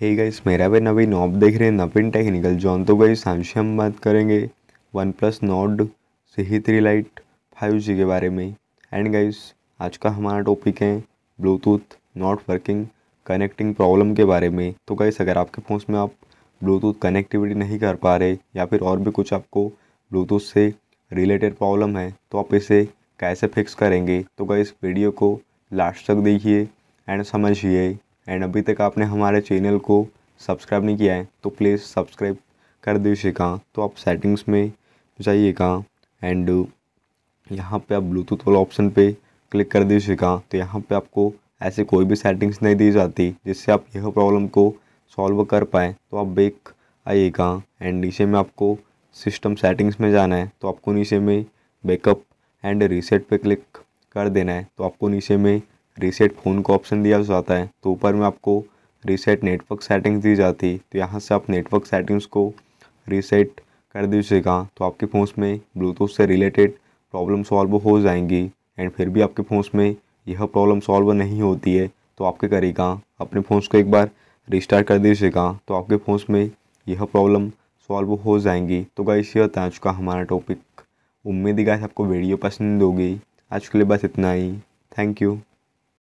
हे hey guys मेरा भी नवीन op देख रहे हैं नवीन टेक्निकल जॉन तो गाइस हमसे हम बात करेंगे OnePlus Nord C E three Lite five G के बारे में एंड गाइस आज का हमारा टॉपिक है Bluetooth not working connecting problem के बारे में तो गाइस अगर आपके फ़ोन में आप ब्लूटूथ कनेक्टिविटी नहीं कर पा रहे या फिर और भी कुछ आपको ब्लूटूथ से रिलेटेड प्रॉब्लम है तो आप इसे कैसे फिक्स करेंगे तो गाइस वीडियो को लास्ट तक देखिए एंड समझिए एंड अभी तक आपने हमारे चैनल को सब्सक्राइब नहीं किया है तो प्लीज़ सब्सक्राइब कर दीजिएगा तो आप सेटिंग्स में जाइएगा एंड यहाँ पे आप ब्लूटूथ वाला ऑप्शन पे क्लिक कर दीजिएगा तो यहाँ पे आपको ऐसे कोई भी सेटिंग्स नहीं दी जाती जिससे आप यह प्रॉब्लम को सॉल्व कर पाए तो आप बेक आइएगा एंड नीचे में आपको सिस्टम सेटिंग्स में जाना है तो आपको नीचे में बैकअप एंड रीसेट पे क्लिक कर देना है तो आपको नीचे में रीसेट फ़ोन का ऑप्शन दिया तो जाता है तो ऊपर में आपको रीसेट नेटवर्क सेटिंग्स दी जाती है तो यहाँ से आप नेटवर्क सेटिंग्स को रीसेट कर दीजिएगा तो आपके फ़ोन में ब्लूटूथ से रिलेटेड प्रॉब्लम सॉल्व हो जाएंगी एंड फिर भी आपके फ़ोन में यह प्रॉब्लम सॉल्व नहीं होती है तो आपके करेगा अपने फ़ोन को एक बार रिस्टार्ट कर दीजिएगा तो आपके फ़ोन में यह प्रॉब्लम सॉल्व हो जाएंगी तो गाइस ये होता आज का हमारा टॉपिक उम्मीद ही गाइस आपको वीडियो पसंद होगी आज के लिए बस इतना ही थैंक यू